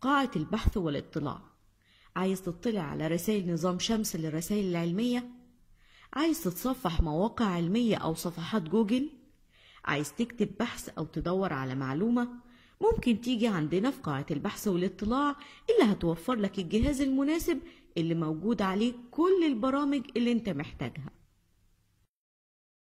قاعة البحث والاطلاع عايز تطلع على رسائل نظام شمس للرسائل العلمية عايز تتصفح مواقع علمية أو صفحات جوجل عايز تكتب بحث أو تدور على معلومة ممكن تيجي عندنا في قاعة البحث والاطلاع اللي هتوفر لك الجهاز المناسب اللي موجود عليه كل البرامج اللي انت محتاجها